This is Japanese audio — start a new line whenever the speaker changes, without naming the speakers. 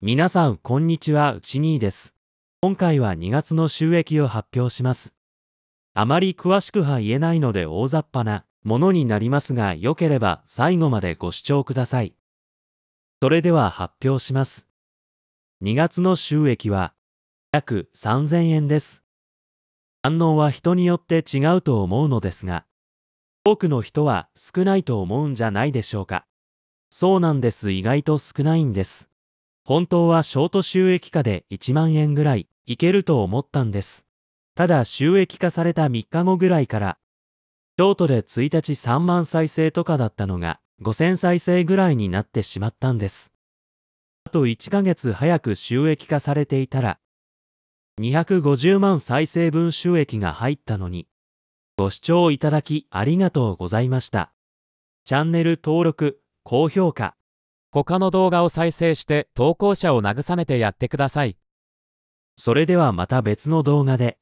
皆さん、こんにちは、うちにーです。今回は2月の収益を発表します。あまり詳しくは言えないので大雑把なものになりますが、良ければ最後までご視聴ください。それでは発表します。2月の収益は約3000円です。反応は人によって違うと思うのですが、多くの人は少ないと思うんじゃないでしょうか。そうなんです。意外と少ないんです。本当はショート収益化で1万円ぐらいいけると思ったんです。ただ収益化された3日後ぐらいから、京都で1日3万再生とかだったのが5000再生ぐらいになってしまったんです。あと1ヶ月早く収益化されていたら、250万再生分収益が入ったのに、ご視聴いただきありがとうございました。チャンネル登録、高評価、他の動画を再生して投稿者
を慰めてやってください。
それではまた別の動画で。